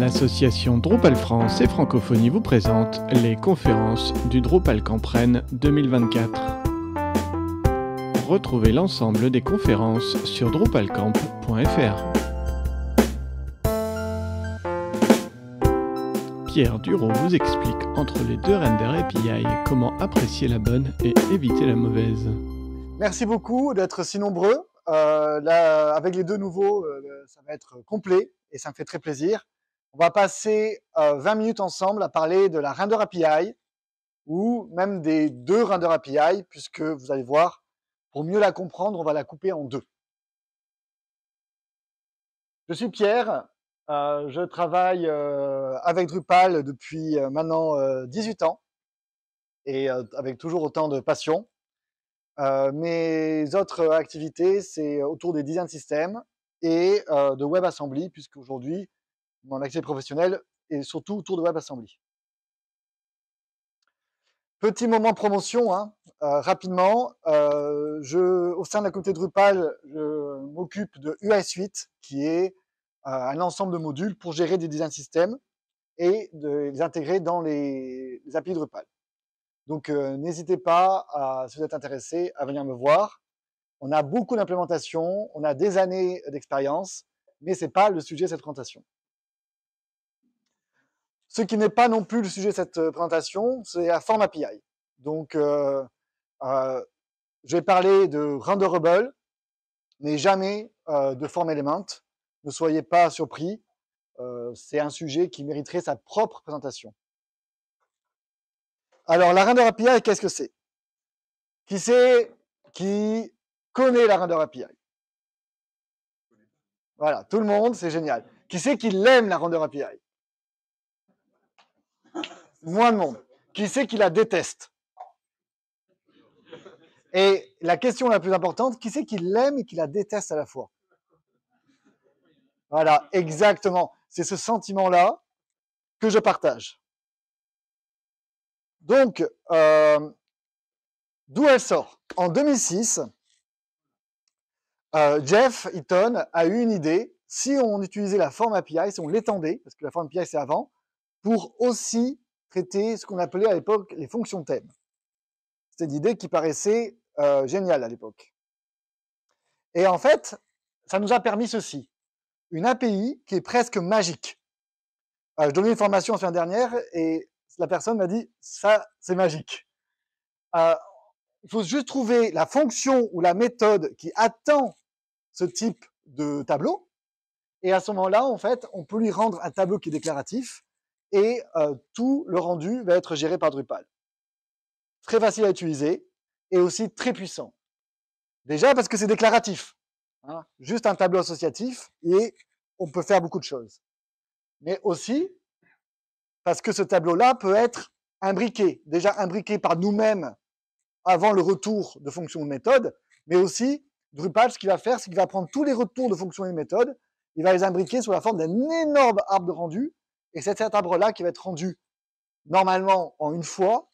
L'association Drupal France et Francophonie vous présente les conférences du Drupal Rennes 2024. Retrouvez l'ensemble des conférences sur drupalcamp.fr. Pierre Duro vous explique entre les deux renders API comment apprécier la bonne et éviter la mauvaise. Merci beaucoup d'être si nombreux. Euh, là, avec les deux nouveaux, euh, ça va être complet et ça me fait très plaisir. On va passer 20 euh, minutes ensemble à parler de la Render API ou même des deux Render API, puisque vous allez voir, pour mieux la comprendre, on va la couper en deux. Je suis Pierre, euh, je travaille euh, avec Drupal depuis maintenant 18 ans et avec toujours autant de passion. mes autres activités, c'est autour des design systems et de WebAssembly, puisqu'aujourd'hui, dans l'accès professionnel et surtout autour de WebAssembly. Petit moment promotion, hein, euh, rapidement. Euh, au sein de la communauté Drupal, je m'occupe de UI Suite, qui est euh, un ensemble de modules pour gérer des design systems et de les intégrer dans les, les API Drupal. Donc, n'hésitez pas, si vous êtes intéressé, à venir me voir. On a beaucoup d'implémentations, on a des années d'expérience, mais ce n'est pas le sujet de cette présentation. Ce qui n'est pas non plus le sujet de cette euh, présentation, c'est la forme API. Donc, euh, euh, je vais parler de renderable, mais jamais de forme element. Ne soyez pas surpris, c'est un sujet qui mériterait sa propre présentation. Alors, la render API, qu'est-ce que c'est Qui sait qui connaît la render API Voilà, tout le monde, c'est génial. Qui sait qui l'aime la render API moi non. Qui c'est qui la déteste Et la question la plus importante, qui c'est qui l'aime et qui la déteste à la fois Voilà, exactement. C'est ce sentiment-là que je partage. Donc, euh, d'où elle sort En 2006, euh, Jeff Eaton a eu une idée. Si on utilisait la forme API, si on l'étendait, parce que la forme API c'est avant, pour aussi traiter ce qu'on appelait à l'époque les fonctions thèmes. C'était une idée qui paraissait euh, géniale à l'époque. Et en fait, ça nous a permis ceci, une API qui est presque magique. Euh, je donnais une formation la semaine dernière et la personne m'a dit, ça, c'est magique. Euh, il faut juste trouver la fonction ou la méthode qui attend ce type de tableau. Et à ce moment-là, en fait, on peut lui rendre un tableau qui est déclaratif et tout le rendu va être géré par Drupal. Très facile à utiliser et aussi très puissant. Déjà parce que c'est déclaratif. Hein. juste un tableau associatif et on peut faire beaucoup de choses. Mais aussi parce que ce tableau-là peut être imbriqué, déjà imbriqué par nous-mêmes avant le retour de fonctions de méthode, mais aussi Drupal, ce qu'il va faire, c'est qu'il va prendre tous les retours de fonctions et de méthodes, il va les imbriquer sous la forme d'un énorme arbre de rendu et c'est cet arbre-là qui va être rendu normalement en une fois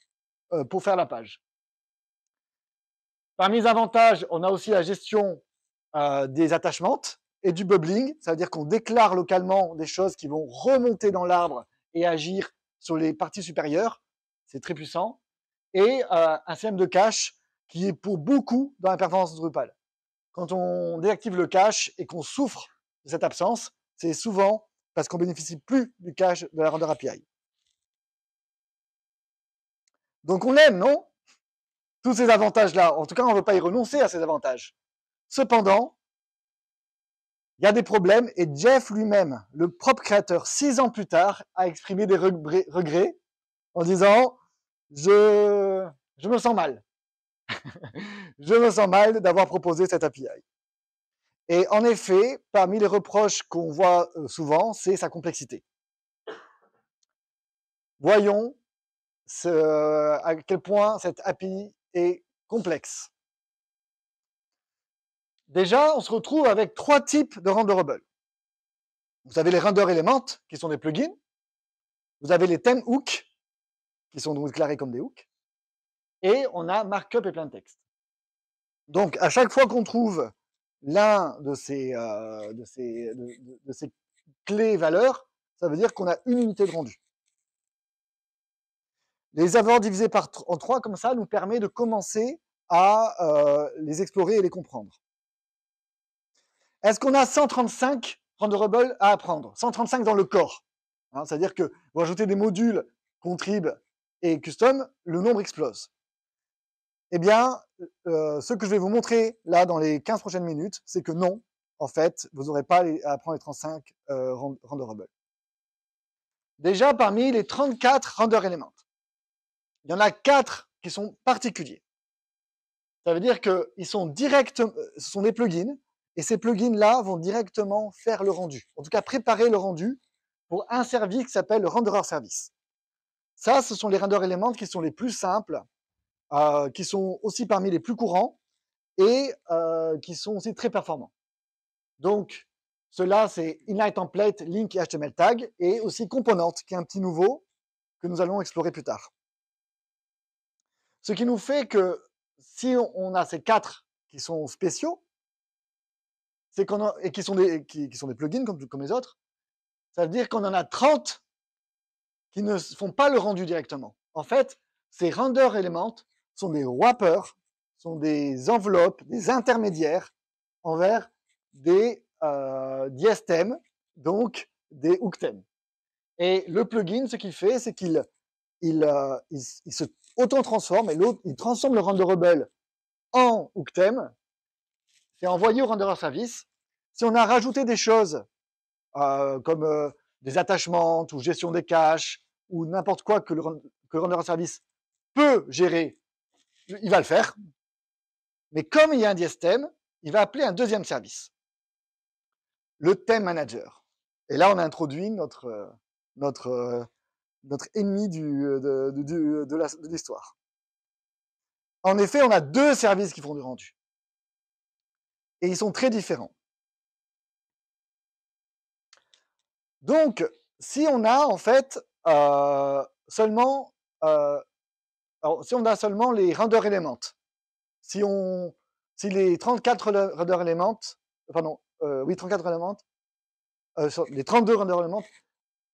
euh, pour faire la page. Parmi les avantages, on a aussi la gestion euh, des attachements et du bubbling. Ça veut dire qu'on déclare localement des choses qui vont remonter dans l'arbre et agir sur les parties supérieures. C'est très puissant. Et euh, un système de cache qui est pour beaucoup dans la performance Drupal. Quand on déactive le cache et qu'on souffre de cette absence, c'est souvent parce qu'on ne bénéficie plus du cash de la render API. Donc on aime, non Tous ces avantages-là, en tout cas, on ne veut pas y renoncer à ces avantages. Cependant, il y a des problèmes et Jeff lui-même, le propre créateur, six ans plus tard, a exprimé des regrets en disant je me sens mal. je me sens mal d'avoir proposé cette API. Et en effet, parmi les reproches qu'on voit euh, souvent, c'est sa complexité. Voyons à quel point cette API est complexe. Déjà, on se retrouve avec trois types de renderables. Vous avez les render elements, qui sont des plugins. Vous avez les thèmes hooks, qui sont donc déclarés comme des hooks. Et on a markup et plein de texte. Donc, à chaque fois qu'on trouve l'un de ces, euh, de, ces, clés valeurs, ça veut dire qu'on a une unité de rendu. Les avoir divisés par, en trois, comme ça, nous permet de commencer à euh, les explorer et les comprendre. Est-ce qu'on a 135 renderables à apprendre 135 dans le corps. Hein, c'est-à-dire que vous ajoutez des modules, contrib et custom, le nombre explose. Eh bien, euh, ce que je vais vous montrer là dans les 15 prochaines minutes, c'est que non, en fait, vous n'aurez pas à apprendre les 35 euh, renderables. Déjà, parmi les 34 render elements, il y en a 4 qui sont particuliers. Ça veut dire qu'ils sont direct, euh, ce sont des plugins, et ces plugins-là vont directement faire le rendu, en tout cas préparer le rendu pour un service qui s'appelle le renderer service. Ça, ce sont les render elements qui sont les plus simples euh, qui sont aussi parmi les plus courants et euh, qui sont aussi très performants. Donc, cela, c'est inline template, link et HTML tag, et aussi Component, qui est un petit nouveau que nous allons explorer plus tard. Ce qui nous fait que si on a ces quatre qui sont spéciaux, et qui sont des, qui, sont des plugins comme, comme les autres, ça veut dire qu'on en a 30 qui ne font pas le rendu directement. En fait, ces render elements sont des wrappers, sont des enveloppes, des intermédiaires envers des euh, donc des octèmes. Et le plugin, ce qu'il fait, c'est qu'il il, euh, se auto-transforme, et l'autre, il transforme le render rebel en hookthème, et envoyé au renderer service. Si on a rajouté des choses euh, comme euh, des attachements ou gestion des caches ou n'importe quoi que le, que service peut gérer il va le faire. Mais comme il y a un diastème, il va appeler un deuxième service, le thème manager. Et là, on a introduit notre, euh, notre, euh, notre ennemi euh, de, l'histoire. En effet, on a deux services qui font du rendu. Et ils sont très différents. Donc, si on a en fait seulement alors, si on a seulement les render elements, si, on, si les 34 render elements, pardon, euh, oui, 34 elements, euh, les 32 render elements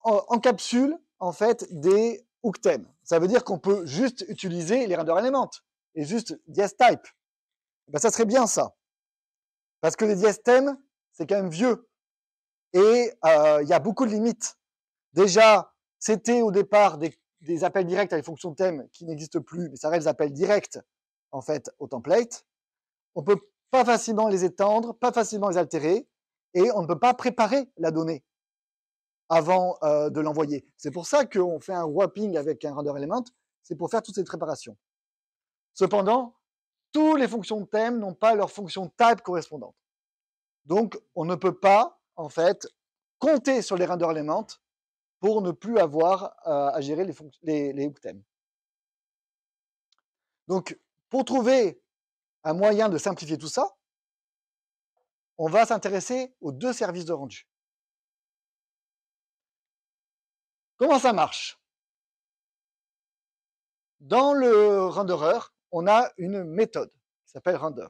encapsulent en, fait des hookthems. Ça veut dire qu'on peut juste utiliser les render elements et juste diastype. type. Ben, ça serait bien ça. Parce que les dies c'est quand même vieux. Et euh, il y a beaucoup de limites. Déjà, c'était au départ des des appels directs à les fonctions de thème qui n'existent plus, mais ça reste des appels directs en fait au template. On ne peut pas facilement les étendre, pas facilement les altérer, et on ne peut pas préparer la donnée avant euh, de l'envoyer. C'est pour ça qu'on fait un wrapping avec un render element, c'est pour faire toutes ces préparations. Cependant, toutes les fonctions de thème n'ont pas leur fonction type correspondante. Donc, on ne peut pas, en fait, compter sur les render elements pour ne plus avoir à gérer les, les, Donc, pour trouver un moyen de simplifier tout ça, on va s'intéresser aux deux services de rendu. Comment ça marche Dans le renderer, on a une méthode qui s'appelle render.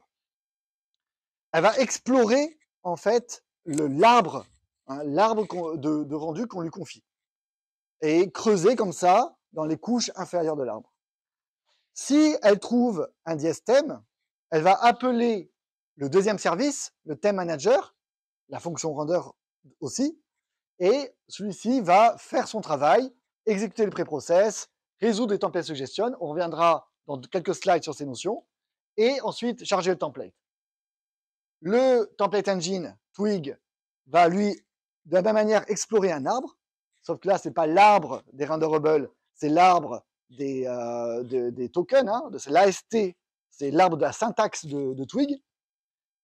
Elle va explorer en fait l'arbre, hein, l'arbre de rendu qu'on lui confie et creuser comme ça dans les couches inférieures de l'arbre. Si elle trouve un diastème, elle va appeler le deuxième service, le thème manager, la fonction render aussi, et celui-ci va faire son travail, exécuter le pré-process, résoudre les templates suggestions, on reviendra dans quelques slides sur ces notions, et ensuite charger le template. Le template engine Twig va lui, de la même manière, explorer un arbre, Sauf que là, ce n'est pas l'arbre des renderables, c'est l'arbre des, euh, tokens, hein, c'est l'AST, c'est l'arbre de la syntaxe de, Twig.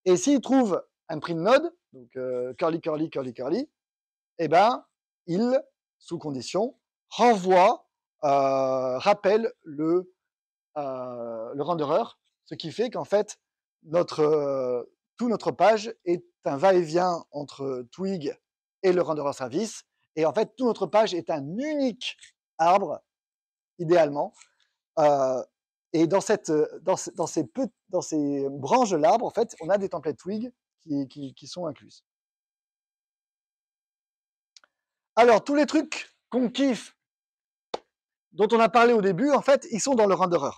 Et s'il trouve un print node, donc euh, curly, curly, curly, curly, eh ben, il, sous condition, renvoie, euh, rappelle le, le renderer, ce qui fait qu'en fait, notre, tout notre page est un va-et-vient entre Twig et le renderer service, et en fait, toute notre page est un unique arbre, idéalement. Euh, et dans, cette, dans, ces dans, ces, branches de l'arbre, en fait, on a des templates Twig qui, sont incluses. Alors, tous les trucs qu'on kiffe, dont on a parlé au début, en fait, ils sont dans le renderer.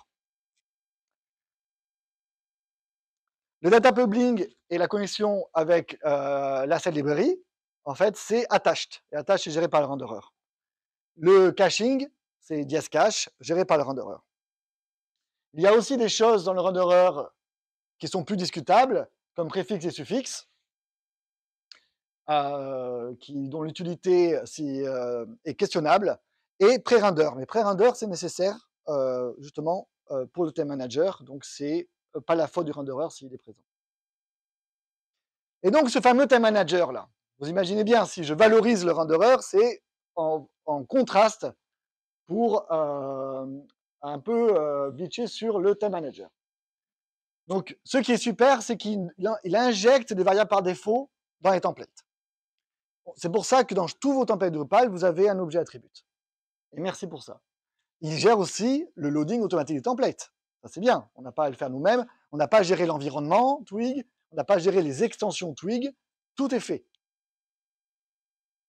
Le data publing et la connexion avec euh, la l'asset librairie, en fait, c'est attached. Et attached c'est géré par le renderer. Le caching, c'est dias cache, géré par le renderer. Il y a aussi des choses dans le renderer qui sont plus discutables, comme préfixe et suffixe, euh, dont l'utilité euh, est questionnable, et pré-render. Mais pré-render, c'est nécessaire euh, justement pour le thème manager, donc c'est pas la faute du renderer s'il est présent. Et donc ce fameux thème manager là, vous imaginez bien, si je valorise le renderer, c'est en, contraste pour euh, un peu euh, bitcher sur le time manager. Donc, ce qui est super, c'est qu'il injecte des variables par défaut dans les templates. C'est pour ça que dans tous vos templates Drupal, vous avez un objet attribute. Et merci pour ça. Il gère aussi le loading automatique des templates. c'est bien. On n'a pas à le faire nous-mêmes. On n'a pas géré l'environnement Twig. On n'a pas géré les extensions Twig. Tout est fait.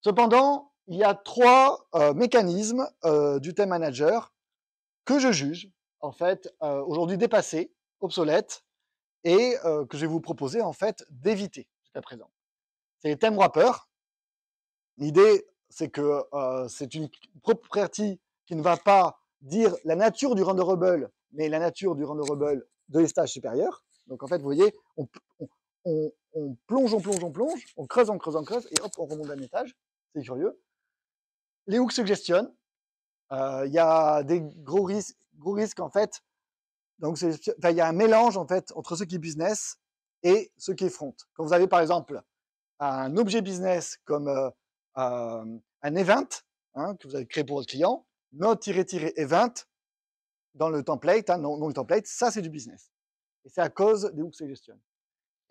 Cependant, il y a trois euh, mécanismes euh, du thème manager que je juge, en fait, euh, aujourd'hui dépassés, obsolètes, et que je vais vous proposer, en fait, d'éviter jusqu'à présent. C'est les thèmes wrappers. L'idée, c'est que c'est une propriété qui ne va pas dire la nature du renderable, mais la nature du renderable de l'étage supérieur. Donc, en fait, vous voyez, on, plonge, on plonge, on plonge, on creuse, on creuse, on creuse, et hop, on remonte d'un étage c'est curieux. Les hooks se euh, Il y a des gros risques, en fait. Donc, il y a un mélange en fait entre ceux qui business et ceux qui front. Quand vous avez par exemple un objet business comme euh, euh, un event hein, que vous avez créé pour votre client, note-event dans le template, non, hein, le template, ça c'est du business. Et c'est à cause des hooks suggestions.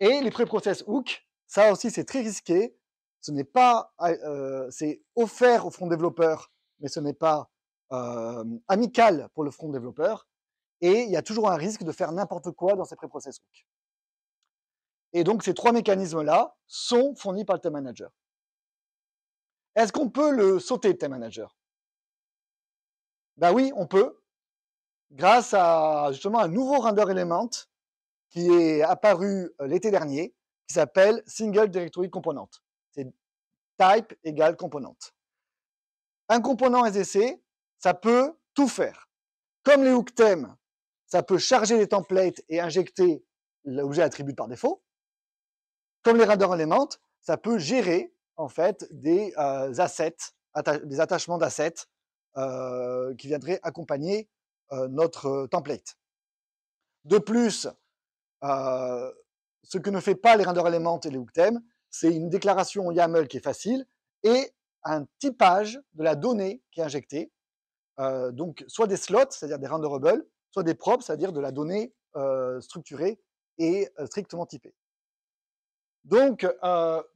Et les pré-process hooks, ça aussi c'est très risqué ce n'est pas, euh, c'est offert au front développeur, mais ce n'est pas euh, amical pour le front développeur. Et il y a toujours un risque de faire n'importe quoi dans ces pré hooks. Et donc, ces trois mécanismes-là sont fournis par le thème manager. Est-ce qu'on peut le sauter, le thème manager Ben oui, on peut, grâce à justement un nouveau render element qui est apparu euh, l'été dernier, qui s'appelle Single Directory Component type égale Composante. Un component SDC, ça peut tout faire. Comme les hook thèmes ça peut charger les templates et injecter l'objet attribut par défaut. Comme les render elements ça peut gérer en fait des euh, assets, des attachements d'assets euh, qui viendraient accompagner euh, notre template. De plus, ce que ne fait pas les render elements et les hookthemes, c'est une déclaration YAML qui est facile et un typage de la donnée qui est injectée. Euh, donc, soit des slots, c'est-à-dire des renderables, soit des props, c'est-à-dire de la donnée euh, structurée et euh, strictement typée. Donc,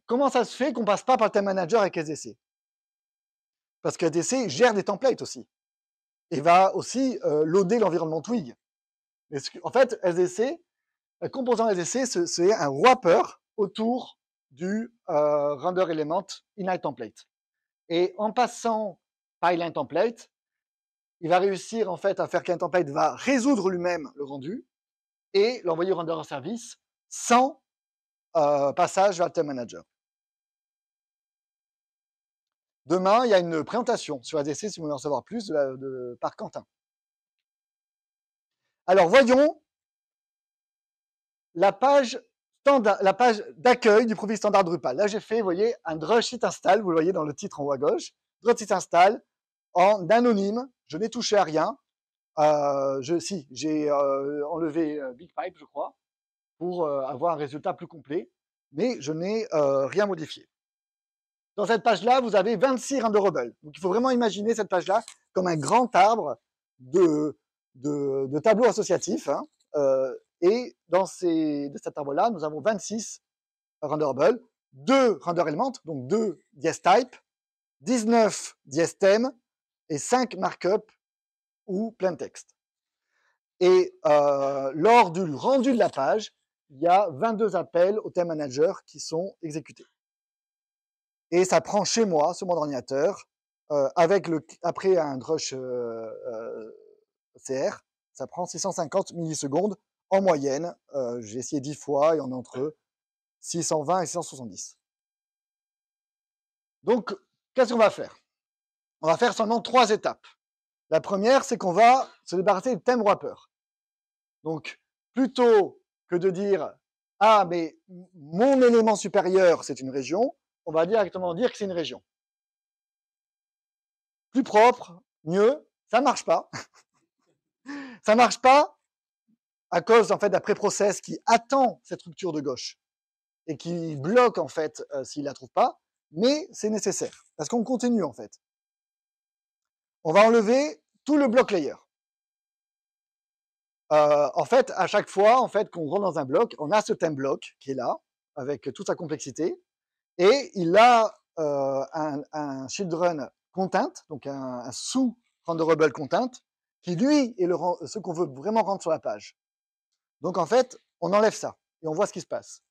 comment ça se fait qu'on passe pas par le time manager avec SDC Parce que SDC gère des templates aussi et va aussi loader l'environnement Twig. En fait, SDC, composant SDC, c'est un wrapper autour du euh, render element inline template. Et en passant par inline template, il va réussir en fait à faire qu'un template va résoudre lui-même le rendu et l'envoyer au render service sans euh, passage vers le manager. Demain, il y a une présentation sur ADC si vous voulez en savoir plus par Quentin. Alors voyons la page la page d'accueil du profil standard Drupal. Là, j'ai fait, vous voyez, un site install, vous le voyez dans le titre en haut à gauche. site install en anonyme, je n'ai touché à rien. Euh, je, si, j'ai euh, enlevé enlevé euh, pipe je crois, pour avoir un résultat plus complet, mais je n'ai rien modifié. Dans cette page-là, vous avez 26 renderables. Donc, il faut vraiment imaginer cette page-là comme un grand arbre de, de, tableaux associatifs. Hein. Et dans ces, de cet arbre-là, nous avons 26 renderable, 2 render elements, donc 2 yes type, 19 yes theme et 5 markup ou plein texte. Et euh, lors du rendu de la page, il y a 22 appels au thème manager qui sont exécutés. Et ça prend chez moi, sur mon ordinateur, euh, après un rush euh, CR, ça prend 650 millisecondes en moyenne, euh, j'ai essayé 10 fois et on est entre 620 et 670. Donc, qu'est-ce qu'on va faire On va faire seulement trois étapes. La première, c'est qu'on va se débarrasser du thème wrapper. Donc, plutôt que de dire Ah, mais mon élément supérieur, c'est une région, on va directement dire que c'est une région. Plus propre, mieux, ça ne marche pas. ça ne marche pas à cause en fait d'un pré-process qui attend cette rupture de gauche et qui bloque en fait euh, s'il la trouve pas, mais c'est nécessaire parce qu'on continue en fait. On va enlever tout le bloc layer. Euh, en fait, à chaque fois en fait qu'on rentre dans un bloc, on a ce thème bloc qui est là avec toute sa complexité et il a euh, un, un, run content, donc un, un sous renderable content qui lui est le, ce qu'on veut vraiment rendre sur la page. Donc en fait, on enlève ça et on voit ce qui se passe.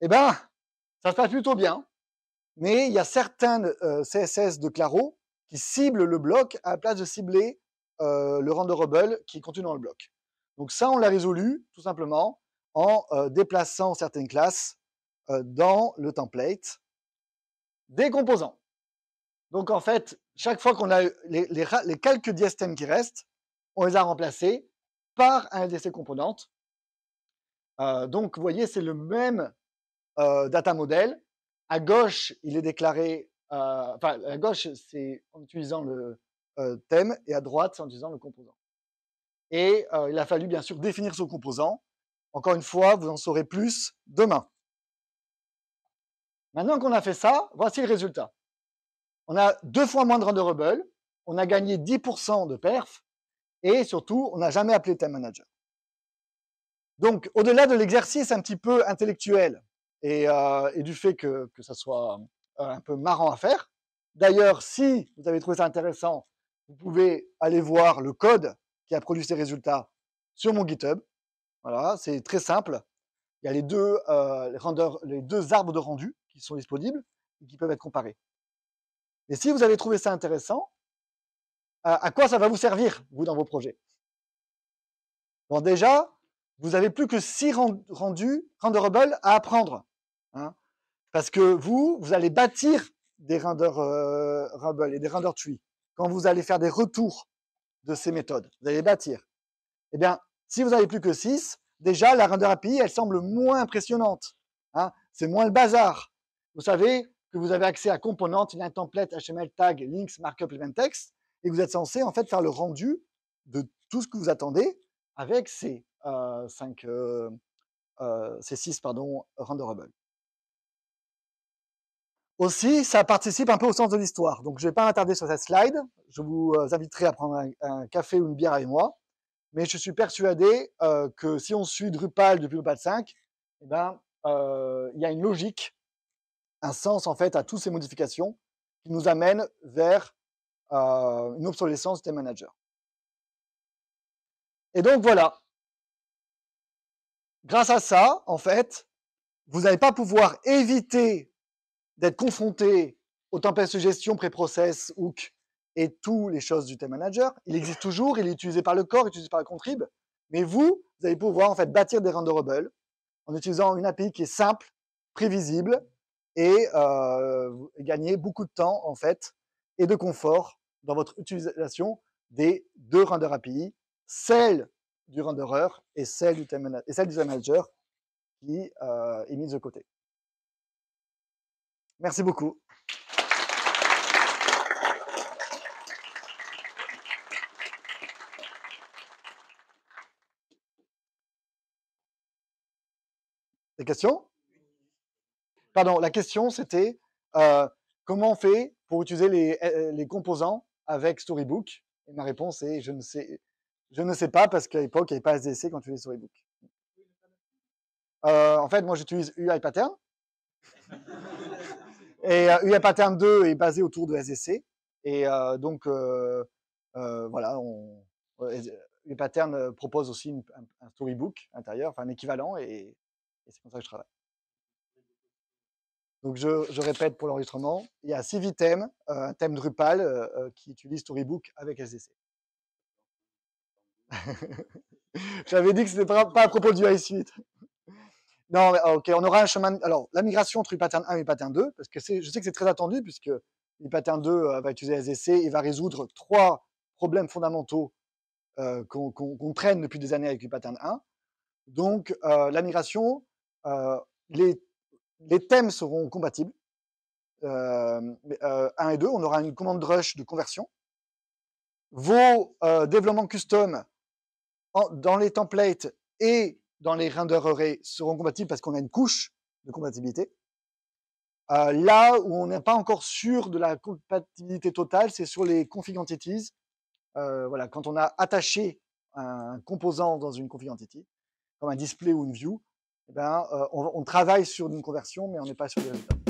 Eh bien, ça se passe plutôt bien, mais il y a certains euh, CSS de Claro qui ciblent le bloc à la place de cibler euh, le le renderable qui est dans le bloc. Donc ça, on l'a résolu tout simplement en euh, déplaçant certaines classes dans le template des composants. Donc en fait, chaque fois qu'on a les, les, quelques diastèmes qui restent, on les a remplacés par un LDC component euh, donc, vous voyez, c'est le même euh, data model. À gauche, il est déclaré, euh, à gauche, c'est en utilisant le thème, et à droite, c'est en utilisant le composant. Et il a fallu, bien sûr, définir ce composant. Encore une fois, vous en saurez plus demain. Maintenant qu'on a fait ça, voici le résultat. On a deux fois moins de renderable, on a gagné 10% de perf, et surtout, on n'a jamais appelé theme Manager. Donc, au-delà de l'exercice un petit peu intellectuel et, euh, du fait que, ça soit euh, un peu marrant à faire, d'ailleurs, si vous avez trouvé ça intéressant, vous pouvez aller voir le code qui a produit ces résultats sur mon GitHub. Voilà, c'est très simple. Il y a les deux, euh, les deux arbres de rendu qui sont disponibles et qui peuvent être comparés. Et si vous avez trouvé ça intéressant, à quoi ça va vous servir, vous, dans vos projets Bon, déjà, vous avez plus que 6 rendus, Renderable à apprendre. Hein. parce que vous, vous allez bâtir des renders euh, et des RenderTree. Quand vous allez faire des retours de ces méthodes, vous allez bâtir. Eh bien, si vous n'avez plus que 6, déjà, la render API, elle semble moins impressionnante. Hein. c'est moins le bazar. Vous savez que vous avez accès à components, il y a un template, HTML, tag, links, markup, event text, et vous êtes censé, en fait, faire le rendu de tout ce que vous attendez avec ces 5, C6, euh, euh, pardon, renderable. Aussi, ça participe un peu au sens de l'histoire. Donc, je ne vais pas m'attarder sur cette slide. Je vous euh, inviterai à prendre un, café ou une bière avec moi. Mais je suis persuadé que si on suit Drupal depuis Drupal 5, eh ben, il y a une logique, un sens en fait à toutes ces modifications qui nous amènent vers une obsolescence des managers. Et donc voilà, grâce à ça, en fait, vous n'allez pas pouvoir éviter d'être confronté aux de suggestions, pré-process, hook et toutes les choses du thème manager. Il existe toujours, il est utilisé par le corps, utilisé par la contrib, mais vous, vous allez pouvoir en fait bâtir des renderables en utilisant une API qui est simple, prévisible euh, et gagner beaucoup de temps en fait et de confort dans votre utilisation des deux render API, celle du renderer et celle du, time et celle du manager qui euh, est mise de côté. Merci beaucoup. Des questions Pardon, la question c'était euh, comment on fait pour utiliser les, euh, les composants avec Storybook Et ma réponse est je ne sais, je ne sais pas parce qu'à l'époque, il n'y avait pas SDC quand tu les Storybook. Euh, en fait, moi, j'utilise UI Pattern. et UI euh, Pattern 2 est basé autour de SDC. Et euh, donc, voilà, on, UI Pattern propose aussi un, storybook intérieur, enfin un équivalent, et, c'est comme ça que je travaille. Donc, je, répète pour l'enregistrement, il y a 6 un thème Drupal qui utilise Storybook avec SDC. J'avais dit que ce n'était pas, à propos du high suite. Non, mais, ok, on aura un chemin. Alors, la migration entre pattern 1 et pattern 2, parce que je sais que c'est très attendu, puisque pattern 2 euh, va utiliser SSC et va résoudre trois problèmes fondamentaux euh, qu'on traîne depuis des années avec pattern 1. Donc, euh, la migration, euh, les, les, thèmes seront compatibles. 1 et 2, on aura une commande rush de conversion. Vos développements custom dans les templates et dans les render seront compatibles parce qu'on a une couche de compatibilité. Euh, là où on n'est pas encore sûr de la compatibilité totale, c'est sur les config entities. Euh, voilà, quand on a attaché un composant dans une config entity, comme un display ou une view, eh ben, euh, on, travaille sur une conversion, mais on n'est pas sur des résultats.